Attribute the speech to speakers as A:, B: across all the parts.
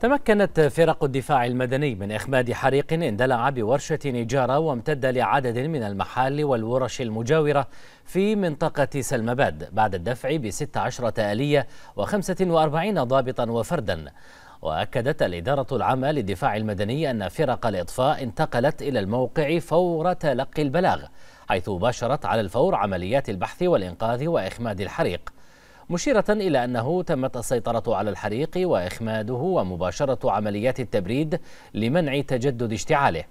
A: تمكنت فرق الدفاع المدني من إخماد حريق اندلع
B: بورشة نجارة وامتد لعدد من المحال والورش المجاورة في منطقة سلمباد بعد الدفع بست عشرة آلية وخمسة وأربعين ضابطا وفردا وأكدت الإدارة العامة للدفاع المدني أن فرق الإطفاء انتقلت إلى الموقع فور تلقي البلاغ حيث باشرت على الفور عمليات البحث والإنقاذ وإخماد الحريق مشيرة إلى أنه تمت السيطرة على الحريق وإخماده ومباشرة عمليات التبريد لمنع تجدد اشتعاله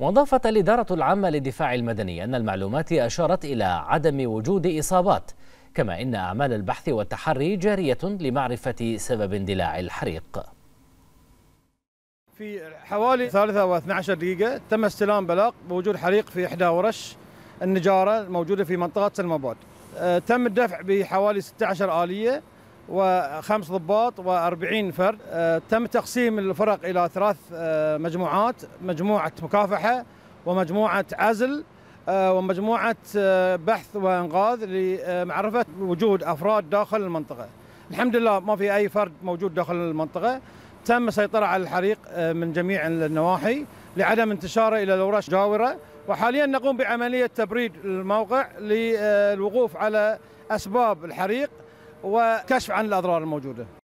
B: وأضافت الإدارة العامة للدفاع المدني أن المعلومات أشارت إلى عدم وجود إصابات كما إن أعمال البحث والتحري جارية لمعرفة سبب اندلاع الحريق
C: في حوالي 3 دقيقة تم استلام بلاغ بوجود حريق في إحدى ورش النجارة الموجودة في منطقة سلمباد آه، تم الدفع بحوالي 16 آلية وخمس ضباط و40 فرد آه، تم تقسيم الفرق إلى ثلاث آه، مجموعات مجموعة مكافحة ومجموعة عزل ومجموعة بحث وإنقاذ لمعرفة وجود أفراد داخل المنطقة الحمد لله ما في أي فرد موجود داخل المنطقة تم السيطرة على الحريق من جميع النواحي لعدم انتشاره إلى الأوراش الجاوره وحاليا نقوم بعملية تبريد الموقع للوقوف على أسباب الحريق وكشف عن الأضرار الموجودة